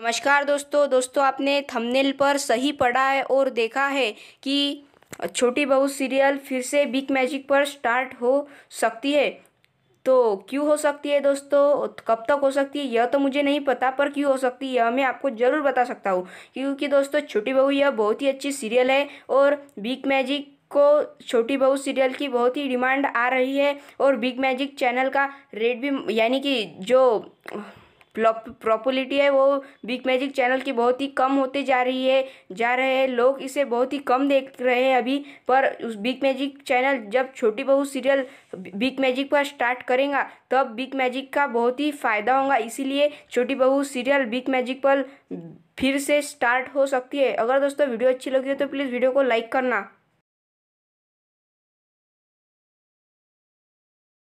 नमस्कार दोस्तों दोस्तों आपने थंबनेल पर सही पढ़ा है और देखा है कि छोटी बहू सीरियल फिर से बिग मैजिक पर स्टार्ट हो सकती है तो क्यों हो सकती है दोस्तों कब तक हो सकती है यह तो मुझे नहीं पता पर क्यों हो सकती है यह मैं आपको ज़रूर बता सकता हूँ क्योंकि दोस्तों छोटी बहू यह बहुत ही अच्छी सीरियल है और बिग मैजिक को छोटी बहू सीरियल की बहुत ही डिमांड आ रही है और बिग मैजिक चैनल का रेट भी यानी कि जो प्रॉपुलिटी है वो बिग मैजिक चैनल की बहुत ही कम होते जा रही है जा रहे हैं लोग इसे बहुत ही कम देख रहे हैं अभी पर उस बिग मैजिक चैनल जब Chhoti Bahu serial Big Magic पर स्टार्ट करेगा तब बिग मैजिक का बहुत ही फ़ायदा होगा इसीलिए छोटी बहू सीरियल बिग मैजिक पर फिर से स्टार्ट हो सकती है अगर दोस्तों वीडियो अच्छी लगी हो तो प्लीज़ वीडियो को लाइक करना